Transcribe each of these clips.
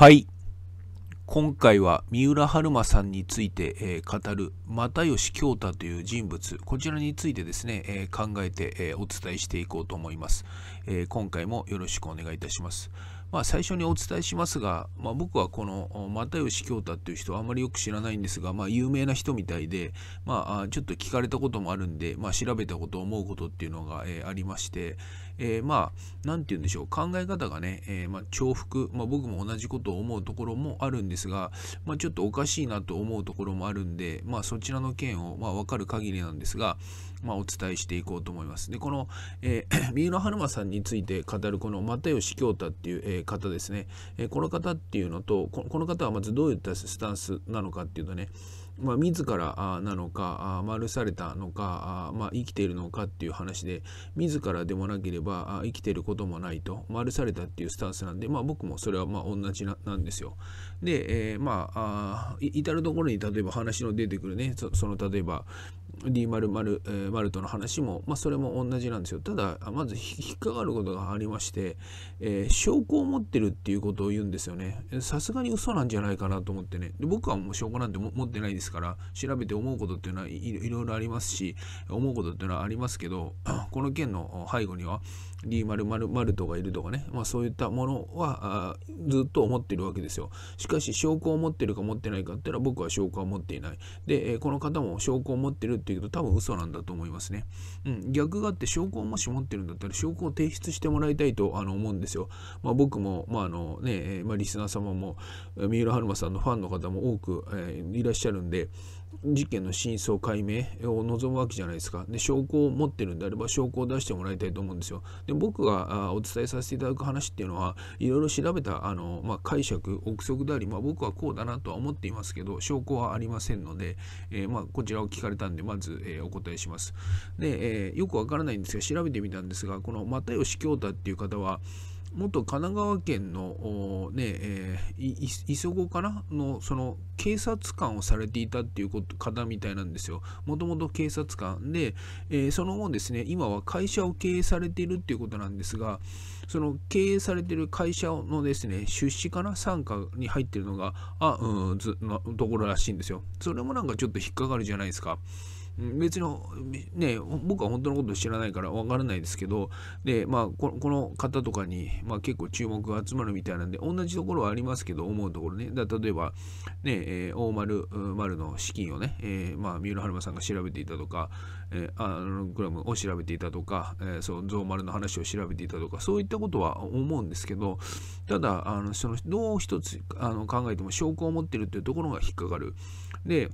はい今回は三浦春馬さんについて、えー、語る又吉京太という人物こちらについてですね、えー、考えて、えー、お伝えしていこうと思います、え今回もよろしくお願いいたしますまあ、最初にお伝えしますが、まあ、僕はこの又吉京太っていう人はあまりよく知らないんですが、まあ、有名な人みたいで、まあ、ちょっと聞かれたこともあるんで、まあ、調べたこと思うことっていうのが、えー、ありまして、えー、まあ何て言うんでしょう考え方がね、えー、まあ、重複、まあ、僕も同じことを思うところもあるんですが、まあ、ちょっとおかしいなと思うところもあるんで、まあ、そちらの件を、まあ、分かる限りなんですが、まあ、お伝えしていこうと思います。でこの、えー、三浦春馬さんについて語るこの又吉京太っていう、えー方ですね、えこの方っていうのとこの方はまずどういったスタンスなのかっていうとねまあ、自らなのか丸されたのか、まあ、生きているのかっていう話で自らでもなければ生きていることもないと丸されたっていうスタンスなんで、まあ、僕もそれはまあ同じなんですよ。で、えー、まあ至る所に例えば話の出てくるねその例えば、D00、えマルトの話も、まあ、それも同じなんですよ。ただ、まず引っかかることがありまして、えー、証拠を持ってるっていうことを言うんですよね。さすがに嘘なんじゃないかなと思ってね。で僕はもう証拠なんて持ってないですから、調べて思うことっていうのはいいろいろありますし、思うことっていうのはありますけど、この件の背後には d ○○マルトがいるとかね、まあ、そういったものはずっと思ってるわけですよ。しかし、証拠を持ってるか持ってないかっていうのは僕は証拠は持っていない。で、この方も証拠を持ってるってってるけど、多分嘘なんだと思いますね。うん、逆があって、証拠をもし持ってるんだったら、証拠を提出してもらいたいとあの思うんですよ。まあ、僕も、まああのねまあ、リスナー様も、三浦春馬さんのファンの方も多く、えー、いらっしゃるんで、事件の真相解明を望むわけじゃないですか。で、証拠を持ってるんであれば、証拠を出してもらいたいと思うんですよ。で、僕がお伝えさせていただく話っていうのは、いろいろ調べたあの、まあ、解釈、憶測であり、まあ、僕はこうだなとは思っていますけど、証拠はありませんので、えー、まあ、こちらを聞かれたんで、まず、えー、お答えします。で、えー、よくわからないんですが、調べてみたんですが、この又吉京太っていう方は、元神奈川県の、ねえー、磯子かなのその警察官をされていたっていう方みたいなんですよ。もともと警察官で、えー、その後ですね、今は会社を経営されているっていうことなんですが、その経営されている会社のですね、出資かな傘下に入ってるのが、あ、うん、ずのところらしいんですよ。それもなんかちょっと引っかかるじゃないですか。別のね僕は本当のこと知らないからわからないですけどでまあこの方とかに、まあ、結構注目が集まるみたいなんで同じところはありますけど思うところねだ例えばね、えー、大丸丸の資金をね、えー、まあ、三浦春馬さんが調べていたとか、えー、アグラムを調べていたとか、えー、そうゾウ丸の話を調べていたとかそういったことは思うんですけどただあのそのどう一つあの考えても証拠を持ってるっていうところが引っかかる。で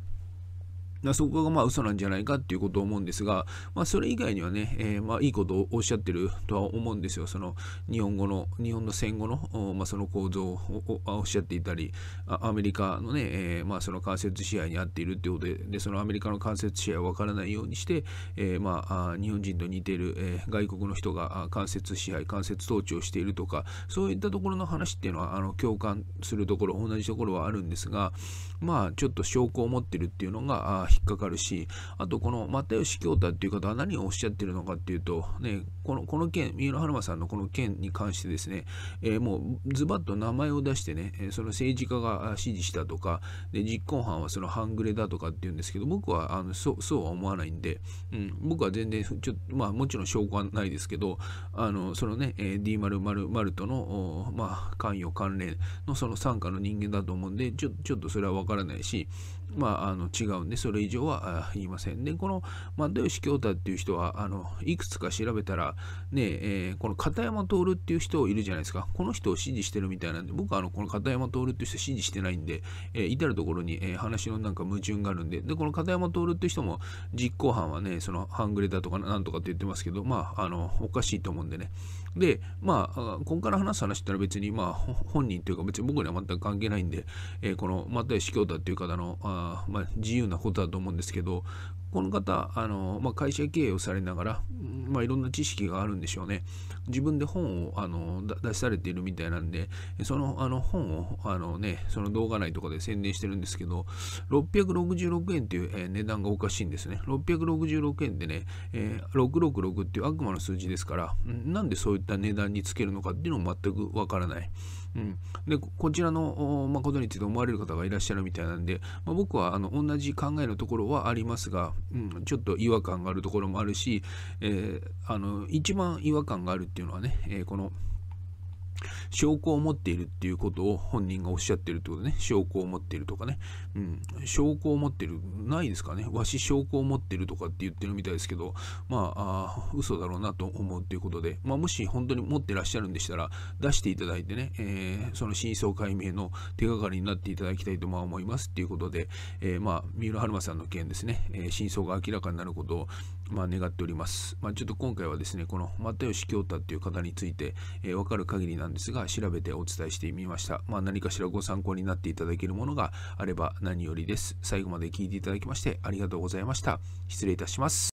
だそこがまあ嘘なんじゃないかっていうことを思うんですが、まあ、それ以外にはね、えー、まあいいことをおっしゃってるとは思うんですよ。その日本語の、日本の戦後の、まあ、その構造をおっしゃっていたり、アメリカのね、えー、まあその間接支配に合っているっていうことで、でそのアメリカの間接支配を分からないようにして、えー、まあ日本人と似ている、えー、外国の人が間接支配、間接統治をしているとか、そういったところの話っていうのはあの共感するところ、同じところはあるんですが、まあちょっと証拠を持ってるっていうのが、引っかかるし、あとこの又吉京太っていう方は何をおっしゃってるのかっていうと、ね、このこの件、三浦春馬さんのこの件に関してですね、えー、もうズバッと名前を出してね、その政治家が指示したとか、で実行犯はその半グレだとかっていうんですけど、僕はあのそそうは思わないんで、うん、僕は全然ちょ、まあ、もちろん証拠はないですけど、あのそのね、d ○○○との、まあ、関与関連のその傘下の人間だと思うんで、ちょちょっとそれは分からないし、まあ、あの違うんで、それ以上は言いません。で、この又吉京太っていう人は、あのいくつか調べたら、ねえー、この片山徹っていう人いるじゃないですか。この人を支持してるみたいなんで、僕はあのこの片山徹っていう人支持してないんで、えー、至る所に、えー、話のなんか矛盾があるんで、で、この片山徹っていう人も実行犯はね、その半グレだとかなんとかって言ってますけど、まあ、あのおかしいと思うんでね。で、まあ、ここから話す話ったら別に、まあ、本人というか別に僕には全く関係ないんで、えー、この又吉京太っていう方の、あまあ、自由なことだと思うんですけどこの方あの、まあ、会社経営をされながら、まあ、いろんな知識があるんでしょうね自分で本をあの出されているみたいなんでそのあの本をあの、ね、その動画内とかで宣伝してるんですけど666円っていう、えー、値段がおかしいんですね666円ってね、えー、666っていう悪魔の数字ですからなんでそういった値段につけるのかっていうのも全くわからない。うん、でこちらの、まことについて思われる方がいらっしゃるみたいなんで、まあ、僕はあの同じ考えのところはありますが、うん、ちょっと違和感があるところもあるし、えー、あの一番違和感があるっていうのはね、えー、この証拠を持っているっていうことを本人がおっしゃってるってことね。証拠を持っているとかね。うん。証拠を持っている。ないですかね。わし証拠を持ってるとかって言ってるみたいですけど、まあ、あ嘘だろうなと思うということで、まあ、もし本当に持ってらっしゃるんでしたら、出していただいてね、えー、その真相解明の手がかりになっていただきたいとまあ思いますということで、えー、まあ、三浦春馬さんの件ですね、えー、真相が明らかになることを、まあ、願っております。まあ、ちょっと今回はですね、この又吉京太っていう方について、えー、分かる限りなんですが、調べてお伝えしてみました。まあ、何かしらご参考になっていただけるものがあれば何よりです。最後まで聞いていただだきましてありがとうございました。失礼いたします。